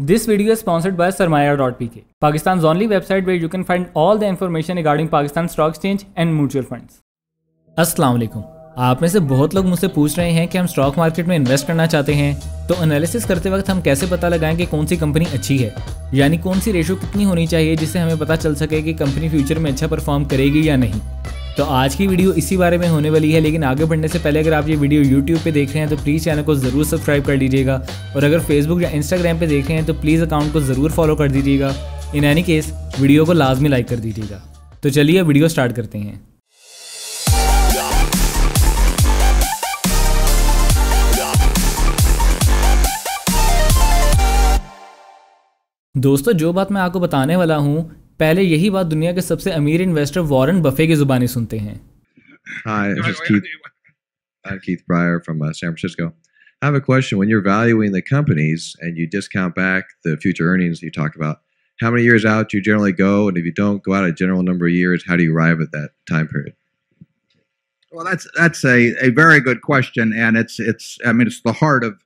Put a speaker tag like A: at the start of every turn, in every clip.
A: This video is sponsored by Sarmaya.pk, Pakistan's only website where you can find all the information regarding Pakistan Stock Exchange and mutual funds. Assalamualaikum. आप में से बहुत लोग मुझसे पूछ रहे हैं कि हम स्टॉक मार्केट में इन्वेस्ट करना चाहते हैं तो एनालिसिस करते वक्त हम कैसे पता लगाएं कि कौन सी कंपनी अच्छी है यानी कौन सी रेशो कितनी होनी चाहिए जिससे हमें पता चल सके कि कंपनी फ्यूचर में अच्छा परफॉर्म करेगी या नहीं तो आज की वीडियो इसी बारे में होने वाली है लेकिन आगे बढ़ने से पहले अगर आप ये वीडियो यूट्यूब पर देख रहे हैं तो प्लीज़ चैनल को ज़रूर सब्सक्राइब कर लीजिएगा और अगर फेसबुक या इंस्टाग्राम पर देख रहे हैं तो प्लीज़ अकाउंट को ज़रूर फॉलो कर दीजिएगा इन एनी केस वीडियो को लाजमी लाइक कर दीजिएगा तो चलिए वीडियो स्टार्ट करते हैं दोस्तों जो बात मैं आपको बताने वाला हूँ पहले यही बात दुनिया के सबसे अमीर इन्वेस्टर वॉरेन बफे की जुबानी सुनते हैं Hi,
B: this Keith. Uh, Keith from San Francisco. I have a question. When you're valuing the companies and you discount back the future earnings you talked about, how many years out do you generally go? And if you don't go out a general number of years, how do you arrive at that time period? Well, that's that's a, a very good question, and it's it's I mean it's the heart of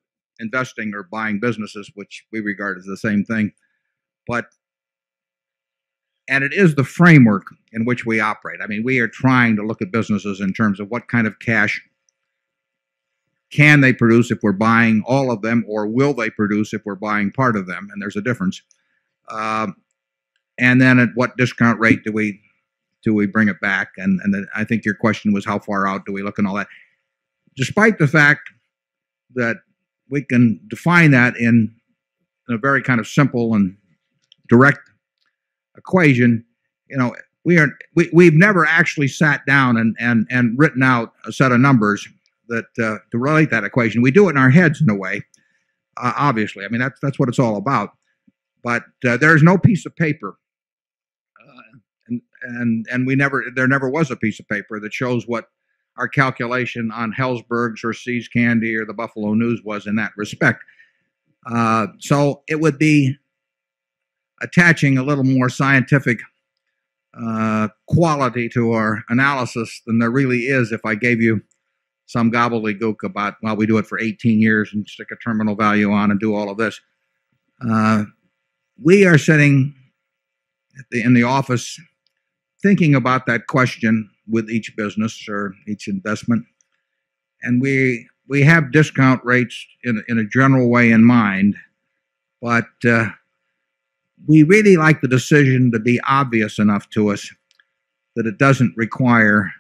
B: investing or buying businesses, which we regard as the same thing. But and it is the framework in which we operate. I mean, we are trying to look at businesses in terms of what kind of cash can they produce if we're buying all of them, or will they produce if we're buying part of them? And there's a difference. Uh, and then at what discount rate do we do we bring it back? And and the, I think your question was how far out do we look and all that. Despite the fact that we can define that in, in a very kind of simple and direct equation, you know, we are we, we've never actually sat down and and and written out a set of numbers that uh, to relate that equation. We do it in our heads in a way, uh, obviously. I mean that's that's what it's all about. But uh, there is no piece of paper, uh, and and and we never there never was a piece of paper that shows what our calculation on Hellsberg's or See's Candy or the Buffalo News was in that respect. Uh, so it would be attaching a little more scientific uh, quality to our analysis than there really is if I gave you some gobbledygook about, well, we do it for 18 years and stick a terminal value on and do all of this. Uh, we are sitting the, in the office thinking about that question with each business or each investment. And we, we have discount rates in, in a general way in mind, but uh, we really like the decision to be obvious enough to us that it doesn't require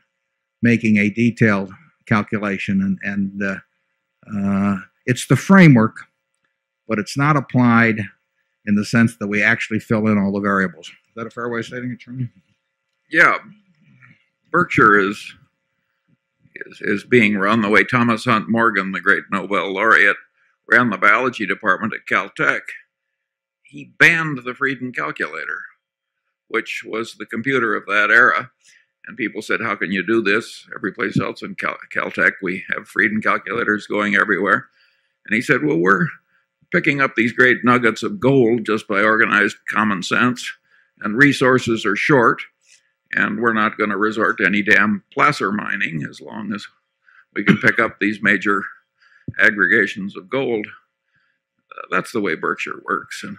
B: making a detailed calculation. And, and uh, uh, it's the framework, but it's not applied in the sense that we actually fill in all the variables. Is that a fair way of stating it, Truman? Yeah. Berkshire is, is, is being run the way Thomas Hunt Morgan, the great Nobel laureate, ran the biology department at Caltech he banned the Frieden calculator, which was the computer of that era. And people said, how can you do this? Every place else in Cal Caltech, we have Frieden calculators going everywhere. And he said, well, we're picking up these great nuggets of gold just by organized common sense, and resources are short, and we're not going to resort to any damn placer mining as long as we can pick up these major aggregations of gold. Uh, that's the way Berkshire works. And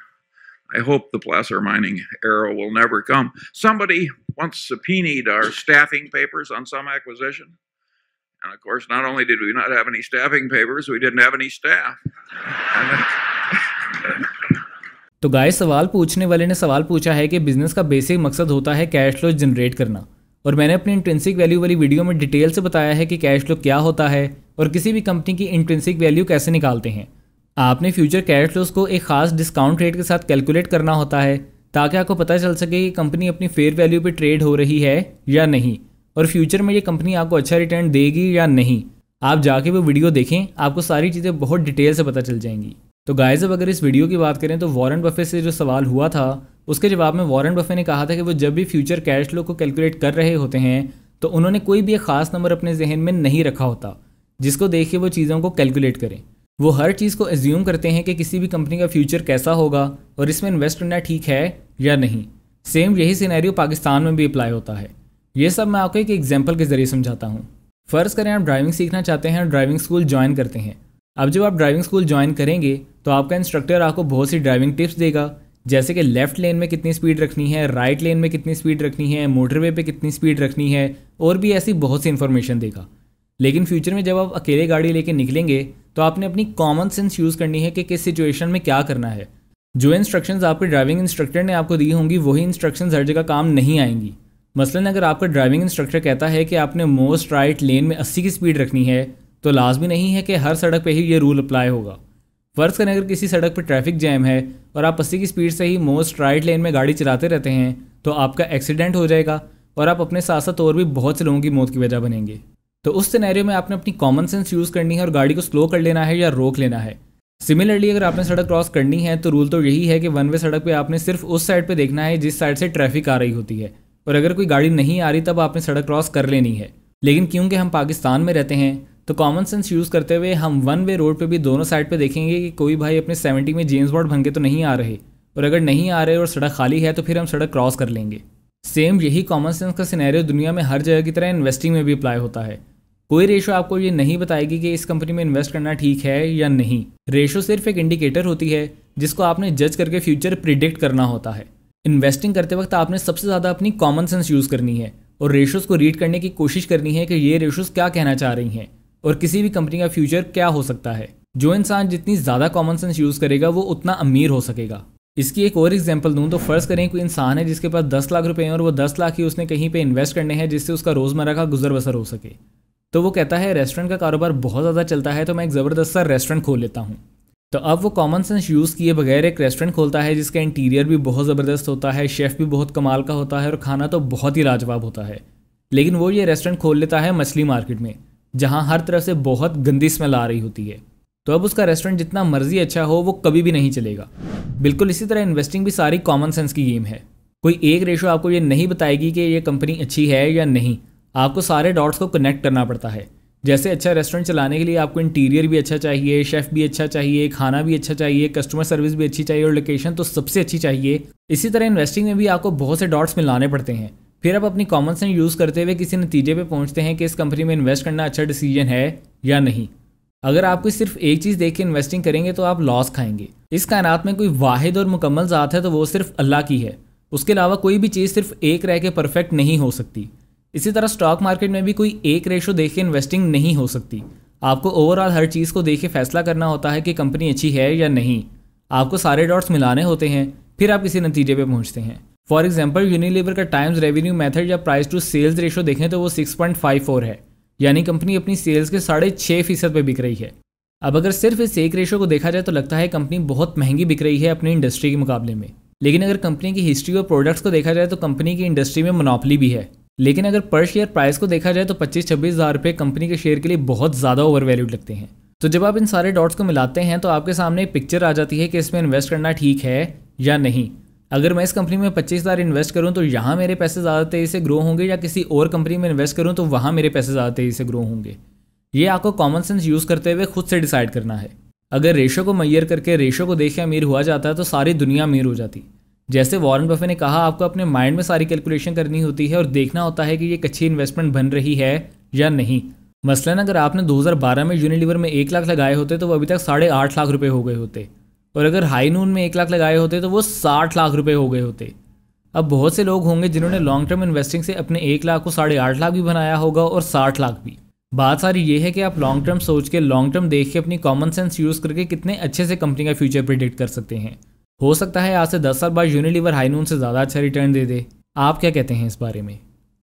B: I hope the placer mining era will never come. Somebody once subpoenaed our staffing papers on some acquisition. And of course, not only did we not have any staffing papers, we didn't have any staff.
A: तो गाय सवाल पूछने वाले ने सवाल पूछा है कि business का बेसिक मकसद होता है कैश फ्लो जनरेट करना और मैंने अपनी इंट्रेंसिक वैल्यू वाली वीडियो में डिटेल से बताया है कि कैश फ्लो क्या होता है और किसी भी कंपनी की इंट्रेंसिक वैल्यू कैसे निकालते हैं आपने फ्यूचर कैश फ्लोज़ को एक खास डिस्काउंट रेट के साथ कैलकुलेट करना होता है ताकि आपको पता चल सके कि कंपनी अपनी फेयर वैल्यू पर ट्रेड हो रही है या नहीं और फ्यूचर में ये कंपनी आपको अच्छा रिटर्न देगी या नहीं आप जाके वो वीडियो देखें आपको सारी चीज़ें बहुत डिटेल से पता चल जाएंगी तो गाय जब अगर इस वीडियो की बात करें तो वॉरेन बफे से जो सवाल हुआ था उसके जवाब में वॉरेन बफे ने कहा था कि वो जब भी फ्यूचर कैश फ्लो को कैलकुलेट कर रहे होते हैं तो उन्होंने कोई भी एक ख़ास नंबर अपने जहन में नहीं रखा होता जिसको देख के वो चीज़ों को कैलकुलेट करें वो हर चीज़ को एज्यूम करते हैं कि किसी भी कंपनी का फ्यूचर कैसा होगा और इसमें इन्वेस्ट करना ठीक है या नहीं सेम यही सिनेरियो पाकिस्तान में भी अप्लाई होता है ये सब मैं आपको एक एग्जाम्पल के ज़रिए समझाता हूँ फ़र्ज़ करें आप ड्राइविंग सीखना चाहते हैं और ड्राइविंग स्कूल ज्वाइन करते हैं अब जब आप ड्राइविंग स्कूल ज्वाइन करेंगे तो आपका इंस्ट्रक्टर आपको बहुत सी ड्राइविंग टिप्स देगा जैसे कि लेफ्ट लेन में कितनी स्पीड रखनी है राइट लेन में कितनी स्पीड रखनी है मोटरवे पे कितनी स्पीड रखनी है और भी ऐसी बहुत सी इन्फॉर्मेशन देगा लेकिन फ्यूचर में जब आप अकेले गाड़ी लेके निकलेंगे तो आपने अपनी कॉमन सेंस यूज़ करनी है कि किस सिचुएशन में क्या करना है जो इंस्ट्रक्शन आपके ड्राइविंग इंस्ट्रक्टर ने आपको दी होंगी वही इंस्ट्रक्शन हर जगह काम नहीं आएंगी मसलन अगर आपका ड्राइविंग इंस्ट्रक्टर कहता है कि आपने मोस्ट राइट लेन में अस्सी की स्पीड रखनी है तो लाजमी नहीं है कि हर सड़क पर ही ये रूल अप्लाई होगा फ़र्ज़ करें अगर किसी सड़क पर ट्रैफिक जैम है और आप अस्सी की स्पीड से ही मोस्ट राइट लेन में गाड़ी चलाते रहते हैं तो आपका एक्सीडेंट हो जाएगा और आप अपने साथ साथ और भी बहुत से लोगों की मौत की वजह बनेंगे तो उस सिनेरियो में आपने अपनी कॉमन सेंस यूज़ करनी है और गाड़ी को स्लो कर लेना है या रोक लेना है सिमिलरली अगर आपने सड़क क्रॉस करनी है तो रूल तो यही है कि वन वे सड़क पे आपने सिर्फ उस साइड पे देखना है जिस साइड से ट्रैफिक आ रही होती है और अगर कोई गाड़ी नहीं आ रही तब आपने सड़क क्रॉस कर लेनी है लेकिन क्योंकि हम पाकिस्तान में रहते हैं तो कॉमन सेंस यूज़ करते हुए हम वन वे रोड पर भी दोनों साइड पर देखेंगे कि कोई भाई अपने सेवेंटी में जेम्स बॉर्ड भंगे तो नहीं आ रहे और अगर नहीं आ रहे और सड़क खाली है तो फिर हम सड़क क्रॉस कर लेंगे सेम यही कॉमन सेंस का सिनेरियो दुनिया में हर जगह की तरह इन्वेस्टिंग में भी अप्लाई होता है कोई रेशो आपको ये नहीं बताएगी कि इस कंपनी में इन्वेस्ट करना ठीक है या नहीं रेशो सिर्फ एक इंडिकेटर होती है जिसको आपने जज करके फ्यूचर प्रिडिक्ट करना होता है इन्वेस्टिंग करते वक्त आपने सबसे ज़्यादा अपनी कॉमन सेंस यूज़ करनी है और रेशोज़ को रीड करने की कोशिश करनी है कि ये रेशोज़ क्या कहना चाह रही हैं और किसी भी कंपनी का फ्यूचर क्या हो सकता है जो इंसान जितनी ज़्यादा कॉमन सेंस यूज़ करेगा वो उतना अमीर हो सकेगा इसकी एक और एग्जाम्पल दूँ तो फ़र्ज़ करें कोई इंसान है जिसके पास दस लाख रुपए हैं और वो दस लाख ही उसने कहीं पे इन्वेस्ट करने हैं जिससे उसका रोज़मर्रा का गुजर बसर हो सके तो वो कहता है रेस्टोरेंट का कारोबार बहुत ज़्यादा चलता है तो मैं एक ज़बरदस्त सा रेस्टोरेंट खोल लेता हूँ तो अब वो कॉमन सेंस यूज़ किए बगैर एक रेस्टोरेंट खोलता है जिसका इंटीरियर भी बहुत ज़बरदस्त होता है शेफ़ भी बहुत कमाल का होता है और खाना तो बहुत ही लाजवाब होता है लेकिन वो ये रेस्टोरेंट खोल लेता है मछली मार्केट में जहाँ हर तरफ से बहुत गंदी स्मेल आ रही होती है तो अब उसका रेस्टोरेंट जितना मर्जी अच्छा हो वो कभी भी नहीं चलेगा बिल्कुल इसी तरह इन्वेस्टिंग भी सारी कॉमन सेंस की गेम है कोई एक रेशो आपको ये नहीं बताएगी कि ये कंपनी अच्छी है या नहीं आपको सारे डॉट्स को कनेक्ट करना पड़ता है जैसे अच्छा रेस्टोरेंट चलाने के लिए आपको इंटीरियर भी अच्छा चाहिए शेफ़ भी अच्छा चाहिए खाना भी अच्छा चाहिए कस्टमर सर्विस भी अच्छी चाहिए और लोकेशन तो सबसे अच्छी चाहिए इसी तरह इन्वेस्टिंग में भी आपको बहुत से डॉट्स मिलाने पड़ते हैं फिर आप अपनी कॉमन सेंस यूज़ करते हुए किसी नतीजे पर पहुँचते हैं कि इस कंपनी में इन्वेस्ट करना अच्छा डिसीजन है या नहीं अगर आप कोई सिर्फ एक चीज़ देख के इन्वेस्टिंग करेंगे तो आप लॉस खाएंगे इस कायनात में कोई वाहिद और मुकम्मल ज़ात है तो वो सिर्फ अल्लाह की है उसके अलावा कोई भी चीज़ सिर्फ एक रह के परफेक्ट नहीं हो सकती इसी तरह स्टॉक मार्केट में भी कोई एक रेशो देख के इन्वेस्टिंग नहीं हो सकती आपको ओवरऑल हर चीज़ को देख के फैसला करना होता है कि कंपनी अच्छी है या नहीं आपको सारे डॉट्स मिलाने होते हैं फिर आप किसी नतीजे पर पहुंचते हैं फॉर एग्जाम्पल यूनिलीवर का टाइम्स रेवेन्यू मेथड या प्राइस टू सेल्स रेशो देखें तो वो फोर है यानी कंपनी अपनी सेल्स के साढ़े छः फीसद पर बिक रही है अब अगर सिर्फ इस एक रेशो को देखा जाए तो लगता है कंपनी बहुत महंगी बिक रही है अपनी इंडस्ट्री के मुकाबले में लेकिन अगर कंपनी की हिस्ट्री और प्रोडक्ट्स को देखा जाए तो कंपनी की इंडस्ट्री में मोनोपली भी है लेकिन अगर पर शेयर प्राइस को देखा जाए तो पच्चीस छब्बीस हज़ार रुपये कंपनी के शेयर के लिए बहुत ज़्यादा ओवर वैल्यूड लगते हैं तो जब आप इन सारे डॉट्स को मिलाते हैं तो आपके सामने एक पिक्चर आ जाती है कि इसमें इन्वेस्ट करना ठीक है या नहीं अगर मैं इस कंपनी में पच्चीस हज़ार इन्वेस्ट करूँ तो यहाँ मेरे पैसे ज़्यादा तेज़ी से ग्रो होंगे या किसी और कंपनी में इन्वेस्ट करूँ तो वहाँ मेरे पैसे ज़्यादा तेज़ी से ग्रो होंगे ये आपको कॉमन सेंस यूज़ करते हुए खुद से डिसाइड करना है अगर रेशो को मैयर करके रेशो को देख के अमीर हुआ जाता है तो सारी दुनिया अमीर हो जाती जैसे वॉरेन बफे ने कहा आपको अपने माइंड में सारी कैलकुलेशन करनी होती है और देखना होता है कि ये एक अच्छी इन्वेस्टमेंट बन रही है या नहीं मसलन अगर आपने 2012 में यूनिलीवर में एक लाख लगाए होते तो वो अभी तक साढ़े आठ लाख रुपए हो गए होते और अगर हाई नून में एक लाख लगाए होते तो वो साठ लाख रुपए हो गए होते अब बहुत से लोग होंगे जिन्होंने लॉन्ग टर्म इन्वेस्टिंग से अपने एक लाख को साढ़े आठ लाख भी बनाया होगा और साठ लाख भी बात सारी ये है कि आप लॉन्ग टर्म सोच के लॉन्ग टर्म देख के अपनी कॉमन सेंस यूज़ करके कितने अच्छे से कंपनी का फ्यूचर प्रिडिक्ट कर सकते हैं हो सकता है आज से दस साल बाद यूनिलीवर हाईनून से ज़्यादा अच्छा रिटर्न दे दे आप क्या कहते हैं इस बारे में